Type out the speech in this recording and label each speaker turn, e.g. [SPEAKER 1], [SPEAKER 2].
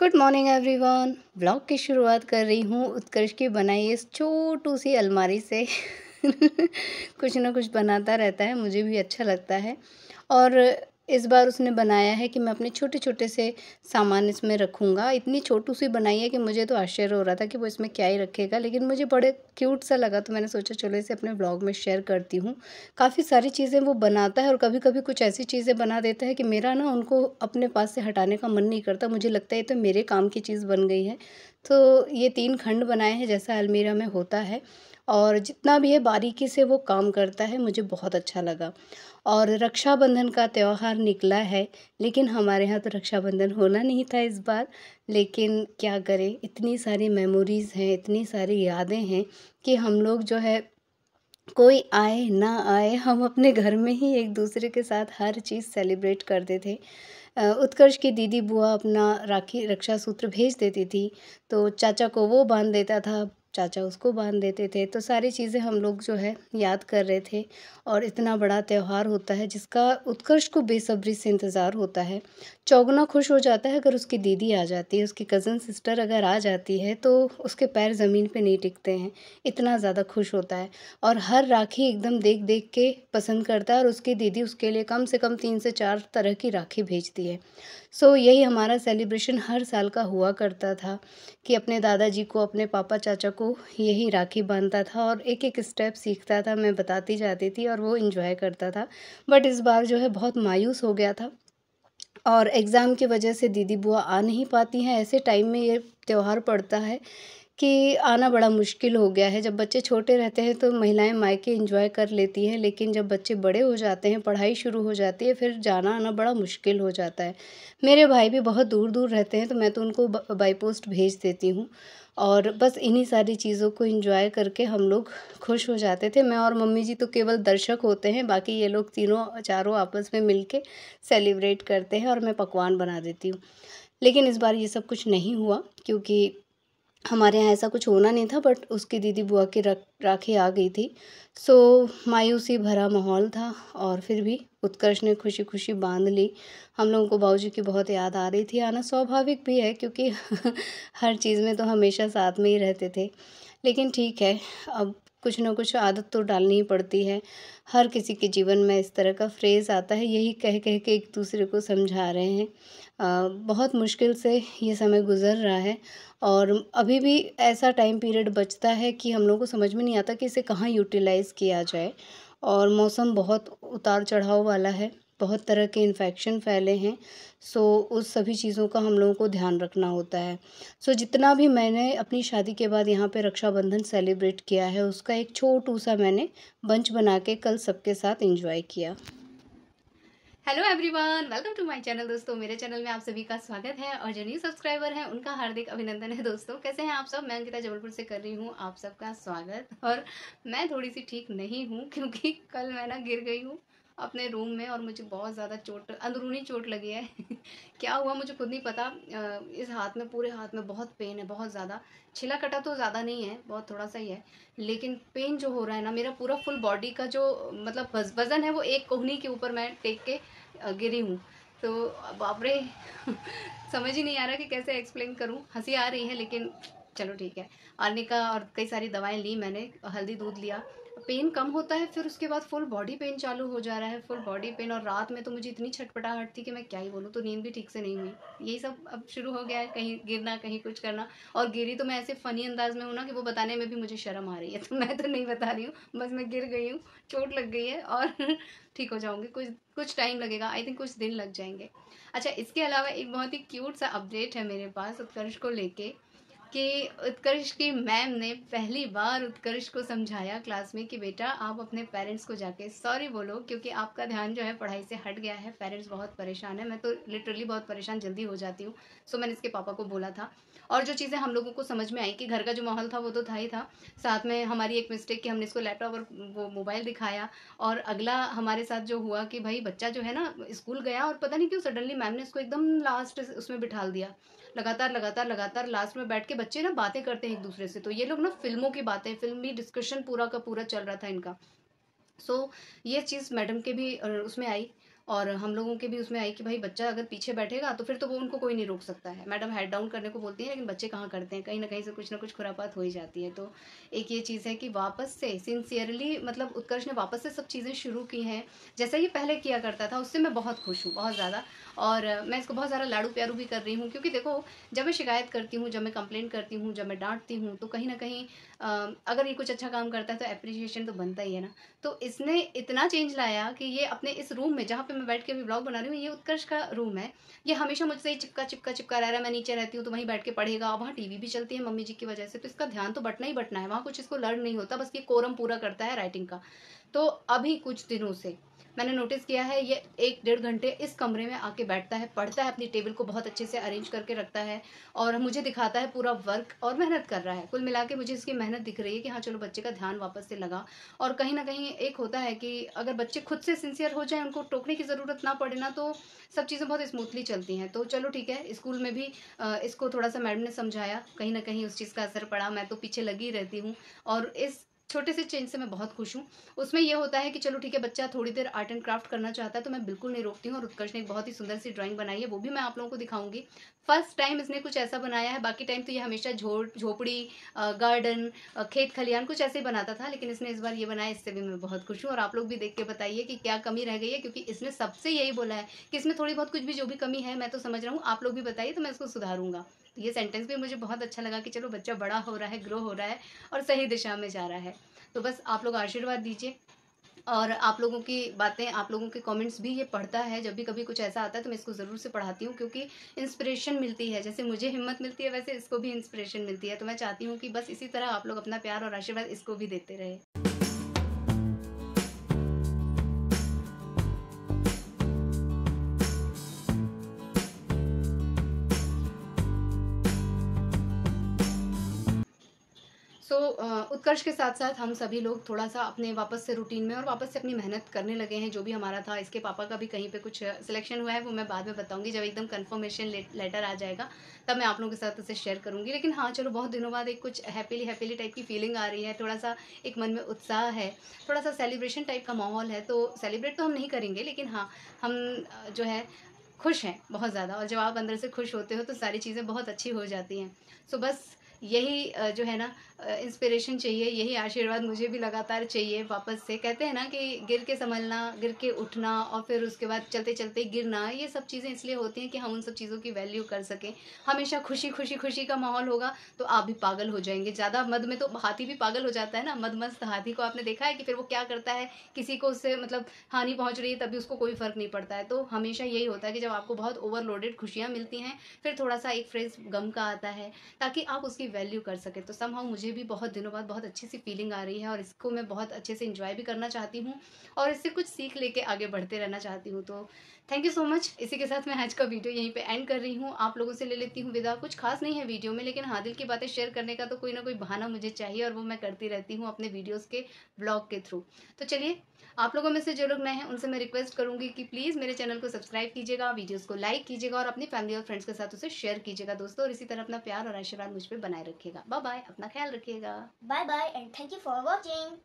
[SPEAKER 1] good morning everyone blog की शुरुआत कर रही हूँ उत्कर्ष की बनाई इस छोटू सी अलमारी से कुछ ना कुछ बनाता रहता है मुझे भी अच्छा लगता है और इस बार उसने बनाया है कि मैं अपने छोटे छोटे से सामान इसमें रखूँगा इतनी छोटू सी बनाई है कि मुझे तो आश्चर्य हो रहा था कि वो इसमें क्या ही रखेगा लेकिन मुझे बड़े क्यूट सा लगा तो मैंने सोचा चलो इसे अपने ब्लॉग में शेयर करती हूँ काफ़ी सारी चीज़ें वो बनाता है और कभी कभी कुछ ऐसी चीज़ें बना देता है कि मेरा ना उनको अपने पास से हटाने का मन नहीं करता मुझे लगता है ये तो मेरे काम की चीज़ बन गई है तो ये तीन खंड बनाए हैं जैसा अलमीरा में होता है और जितना भी है बारीकी से वो काम करता है मुझे बहुत अच्छा लगा और रक्षाबंधन का त्यौहार निकला है लेकिन हमारे यहाँ तो रक्षाबंधन होना नहीं था इस बार लेकिन क्या करें इतनी सारी मेमोरीज़ हैं इतनी सारी यादें हैं कि हम लोग जो है कोई आए ना आए हम अपने घर में ही एक दूसरे के साथ हर चीज़ सेलिब्रेट करते थे उत्कर्ष की दीदी बुआ अपना राखी रक्षा सूत्र भेज देती थी तो चाचा को वो बांध देता था चाचा उसको बांध देते थे तो सारी चीज़ें हम लोग जो है याद कर रहे थे और इतना बड़ा त्यौहार होता है जिसका उत्कर्ष को बेसब्री से इंतज़ार होता है चौगुना खुश हो जाता है अगर उसकी दीदी आ जाती है उसकी कज़न सिस्टर अगर आ जाती है तो उसके पैर ज़मीन पे नहीं टिकते हैं इतना ज़्यादा खुश होता है और हर राखी एकदम देख देख के पसंद करता है और उसकी दीदी उसके लिए कम से कम तीन से चार तरह की राखी भेजती है सो so, यही हमारा सेलिब्रेशन हर साल का हुआ करता था कि अपने दादाजी को अपने पापा चाचा को यही राखी बांधता था और एक एक स्टेप सीखता था मैं बताती जाती थी और वो इन्जॉय करता था बट इस बार जो है बहुत मायूस हो गया था और एग्ज़ाम की वजह से दीदी बुआ आ नहीं पाती हैं ऐसे टाइम में ये त्यौहार पड़ता है कि आना बड़ा मुश्किल हो गया है जब बच्चे छोटे रहते हैं तो महिलाएं मायके इंजॉय कर लेती हैं लेकिन जब बच्चे बड़े हो जाते हैं पढ़ाई शुरू हो जाती है फिर जाना आना बड़ा मुश्किल हो जाता है मेरे भाई भी बहुत दूर दूर रहते हैं तो मैं तो उनको बाई पोस्ट भेज देती हूँ और बस इन्हीं सारी चीज़ों को इन्जॉय करके हम लोग खुश हो जाते थे मैं और मम्मी जी तो केवल दर्शक होते हैं बाकी ये लोग तीनों चारों आपस में मिल सेलिब्रेट करते हैं और मैं पकवान बना देती हूँ लेकिन इस बार ये सब कुछ नहीं हुआ क्योंकि हमारे यहाँ ऐसा कुछ होना नहीं था बट उसकी दीदी बुआ की राखी आ गई थी सो मायूसी भरा माहौल था और फिर भी उत्कर्ष ने खुशी खुशी बांध ली हम लोगों को बाबूजी की बहुत याद आ रही थी आना स्वाभाविक भी है क्योंकि हर चीज़ में तो हमेशा साथ में ही रहते थे लेकिन ठीक है अब कुछ ना कुछ आदत तो डालनी ही पड़ती है हर किसी के जीवन में इस तरह का फ्रेज़ आता है यही कह कह के एक दूसरे को समझा रहे हैं आ, बहुत मुश्किल से ये समय गुजर रहा है और अभी भी ऐसा टाइम पीरियड बचता है कि हम लोग को समझ में नहीं आता कि इसे कहाँ यूटिलाइज़ किया जाए और मौसम बहुत उतार चढ़ाव वाला है बहुत तरह के इन्फेक्शन फैले हैं सो उस सभी चीज़ों का हम लोगों को ध्यान रखना होता है सो जितना भी मैंने अपनी शादी के बाद यहाँ पे रक्षाबंधन सेलिब्रेट किया है उसका एक छोटू सा मैंने बंच बना के कल सबके साथ इंजॉय किया hello everyone welcome to my channel दोस्तों मेरे चैनल में आप सभी का स्वागत है और जो न्यू सब्सक्राइबर हैं उनका हार्दिक अभिनंदन है दोस्तों कैसे हैं आप सब मैं अंकिता जबलपुर से कर रही हूँ आप सबका स्वागत और मैं थोड़ी सी ठीक नहीं हूँ क्योंकि कल मैं ना गिर गई हूँ अपने रूम में और मुझे बहुत ज़्यादा चोट अंदरूनी चोट लगी है क्या हुआ मुझे खुद नहीं पता इस हाथ में पूरे हाथ में बहुत पेन है बहुत ज़्यादा छिला कटा तो ज़्यादा नहीं है बहुत थोड़ा सा ही है लेकिन पेन जो हो रहा है ना मेरा पूरा फुल बॉडी का जो मतलब वज़न है वो एक कोहनी के ऊपर मैं टेक के गिरी हूँ तो बाप रे समझ ही नहीं आ रहा कि कैसे एक्सप्लेन करूँ हंसी आ रही है लेकिन चलो ठीक है आने का और कई सारी दवाएं ली मैंने हल्दी दूध लिया पेन कम होता है फिर उसके बाद फुल बॉडी पेन चालू हो जा रहा है फुल बॉडी पेन और रात में तो मुझे इतनी छटपटाहट थी कि मैं क्या ही बोलूँ तो नींद भी ठीक से नहीं हुई यही सब अब शुरू हो गया है कहीं गिरना कहीं कुछ करना और गिरी तो मैं ऐसे फ़नी अंदाज में हूँ ना कि वो बताने में भी मुझे शर्म आ रही है तो मैं तो नहीं बता रही हूँ बस मैं गिर गई हूँ चोट लग गई है और ठीक हो जाऊँगी कुछ कुछ टाइम लगेगा आई थिंक कुछ दिन लग जाएंगे अच्छा इसके अलावा एक बहुत ही क्यूट सा अपडेट है मेरे पास उत्कर्ष को लेके कि उत्कर्ष की मैम ने पहली बार उत्कर्ष को समझाया क्लास में कि बेटा आप अपने पेरेंट्स को जाके सॉरी बोलो क्योंकि आपका ध्यान जो है पढ़ाई से हट गया है पेरेंट्स बहुत परेशान है मैं तो लिटरली बहुत परेशान जल्दी हो जाती हूँ सो मैंने इसके पापा को बोला था और जो चीज़ें हम लोगों को समझ में आई कि घर का जो माहौल था वो तो था ही था साथ में हमारी एक मिस्टेक कि हमने इसको लैपटॉप और वो मोबाइल दिखाया और अगला हमारे साथ जो हुआ कि भाई बच्चा जो है ना स्कूल गया और पता नहीं क्यों सडनली मैम ने इसको एकदम लास्ट उसमें बिठा दिया लगातार लगातार लगातार लास्ट में बैठ के बच्चे ना बातें करते हैं एक दूसरे से तो ये लोग ना फिल्मों की बातें फिल्मी डिस्कशन पूरा का पूरा चल रहा था इनका सो so, ये चीज़ मैडम के भी उसमें आई और हम लोगों के भी उसमें आई कि भाई बच्चा अगर पीछे बैठेगा तो फिर तो वो उनको कोई नहीं रोक सकता है मैडम हेड डाउन करने को बोलती हैं लेकिन बच्चे कहाँ करते हैं कहीं ना कहीं से कुछ ना कुछ खुरापात हो ही जाती है तो एक ये चीज़ है कि वापस से सिंसियरली मतलब उत्कर्ष ने वापस से सब चीज़ें शुरू की हैं जैसा ये पहले किया करता था उससे मैं बहुत खुश हूँ बहुत ज़्यादा और मैं इसको बहुत ज़्यादा लाड़ू प्यारू भी कर रही हूँ क्योंकि देखो जब मैं शिकायत करती हूँ जब मैं कंप्लेन करती हूँ जब मैं डांटती हूँ तो कहीं ना कहीं अगर ये कुछ अच्छा काम करता है तो अप्रिसिएशन तो बनता ही है ना तो इसने इतना चेंज लाया कि ये अपने इस रूम में जहाँ पर मैं बैठ के अभी ब्लॉग बना रही हूँ ये उत्कर्ष का रूम है ये हमेशा मुझसे ही चिपका चिपका चिपका रह रहा है मैं नीचे रहती हूँ तो वहीं बैठ के पढ़ेगा वहाँ टीवी भी चलती है मम्मी जी की वजह से तो इसका ध्यान तो बटना ही बटना है वहाँ कुछ इसको लर्न नहीं होता बस ये कोरम पूरा करता है राइटिंग का तो अभी कुछ दिनों से मैंने नोटिस किया है ये एक डेढ़ घंटे इस कमरे में आके बैठता है पढ़ता है अपनी टेबल को बहुत अच्छे से अरेंज करके रखता है और मुझे दिखाता है पूरा वर्क और मेहनत कर रहा है कुल मिला के मुझे इसकी मेहनत दिख रही है कि हाँ चलो बच्चे का ध्यान वापस से लगा और कहीं ना कहीं एक होता है कि अगर बच्चे खुद से सिंसियर हो जाए उनको टोकने की ज़रूरत ना पड़े ना तो सब चीज़ें बहुत स्मूथली चलती हैं तो चलो ठीक है स्कूल में भी इसको थोड़ा सा मैडम ने समझाया कहीं ना कहीं उस चीज़ का असर पड़ा मैं तो पीछे लगी रहती हूँ और इस छोटे से चेंज से मैं बहुत खुश हूँ उसमें यह होता है कि चलो ठीक है बच्चा थोड़ी देर आर्ट एंड क्राफ्ट करना चाहता है तो मैं बिल्कुल नहीं रोकती हूँ और उत्कर्ष ने एक बहुत ही सुंदर सी ड्राइंग बनाई है वो भी मैं आप लोगों को दिखाऊंगी फर्स्ट टाइम इसने कुछ ऐसा बनाया है बाकी टाइम तो ये हमेशा झोपड़ी गार्डन खेत खलिहान कुछ ऐसे ही बनाता था लेकिन इसने इस बार ये बनाया इससे भी मैं बहुत खुश हूँ और आप लोग भी देख के बताइए कि क्या कमी रह गई है क्योंकि इसने सबसे यही बोला है कि इसमें थोड़ी बहुत कुछ भी जो भी कमी है मैं तो समझ रहा हूँ आप लोग भी बताइए तो मैं इसको सुधारूंगा ये सेंटेंस भी मुझे बहुत अच्छा लगा कि चलो बच्चा बड़ा हो रहा है ग्रो हो रहा है और सही दिशा में जा रहा है तो बस आप लोग आशीर्वाद दीजिए और आप लोगों की बातें आप लोगों के कमेंट्स भी ये पढ़ता है जब भी कभी कुछ ऐसा आता है तो मैं इसको ज़रूर से पढ़ाती हूँ क्योंकि इंस्पिरेशन मिलती है जैसे मुझे हिम्मत मिलती है वैसे इसको भी इंस्पिरेशन मिलती है तो मैं चाहती हूँ कि बस इसी तरह आप लोग अपना प्यार और आशीर्वाद इसको भी देते रहे सो so, uh, उत्कर्ष के साथ साथ हम सभी लोग थोड़ा सा अपने वापस से रूटीन में और वापस से अपनी मेहनत करने लगे हैं जो भी हमारा था इसके पापा का भी कहीं पे कुछ सिलेक्शन uh, हुआ है वो मैं बाद में बताऊंगी जब एकदम कंफर्मेशन लेटर आ जाएगा तब मैं आप लोगों के साथ उसे शेयर करूंगी लेकिन हाँ चलो बहुत दिनों बाद एक कुछ हैप्पीली हैप्पीली टाइप की फीलिंग आ रही है थोड़ा सा एक मन में उत्साह है थोड़ा सा सेलिब्रेशन टाइप का माहौल है तो सेलिब्रेट तो हम नहीं करेंगे लेकिन हाँ हम uh, जो है खुश हैं बहुत ज़्यादा और जब आप अंदर से खुश होते हो तो सारी चीज़ें बहुत अच्छी हो जाती हैं सो बस यही जो है ना इंस्पिरेशन चाहिए यही आशीर्वाद मुझे भी लगातार चाहिए वापस से कहते हैं ना कि गिर के संभलना गिर के उठना और फिर उसके बाद चलते चलते गिरना ये सब चीज़ें इसलिए होती हैं कि हम उन सब चीज़ों की वैल्यू कर सकें हमेशा खुशी खुशी खुशी का माहौल होगा तो आप भी पागल हो जाएंगे ज़्यादा मद में तो हाथी भी पागल हो जाता है ना मद मस्त हाथी को आपने देखा है कि फिर वो क्या करता है किसी को उससे मतलब हानि पहुँच रही है तभी उसको कोई फ़र्क नहीं पड़ता है तो हमेशा यही होता है कि जब आपको बहुत ओवरलोडेड खुशियाँ मिलती हैं फिर थोड़ा सा एक फ्रेज गम का आता है ताकि आप उसकी वैल्यू कर सकें तो सम मुझे मुझे भी बहुत दिनों बाद बहुत अच्छी सी फीलिंग आ रही है और इसको मैं बहुत अच्छे से इंजॉय भी करना चाहती हूँ और इससे कुछ सीख लेके आगे बढ़ते रहना चाहती हूँ तो थैंक यू सो मच इसी के साथ मैं आज का वीडियो यहीं पे एंड कर रही हूँ आप लोगों से ले लेती हूँ विदा कुछ खास नहीं है वीडियो में लेकिन हादिल की बातें शेयर करने का तो कोई ना कोई बहाना मुझे चाहिए और वो मैं करती रहती हूँ अपने वीडियोज़ के ब्लॉग के थ्रू तो चलिए आप लोगों में से जो लोग नए हैं उनसे मैं रिक्वेस्ट करूँगी कि प्लीज़ मेरे चैनल को सब्सक्राइब कीजिएगा वीडियोज़ को लाइक कीजिएगा और अपनी फैमिली और फ्रेंड्स के साथ उसे शेयर कीजिएगा दोस्तों और इसी तरह अपना प्यार और आशीर्वाद मुझ पर बनाए रखिएगा बाय बाय अपना ख्याल रखिएगा bye bye and thank you for watching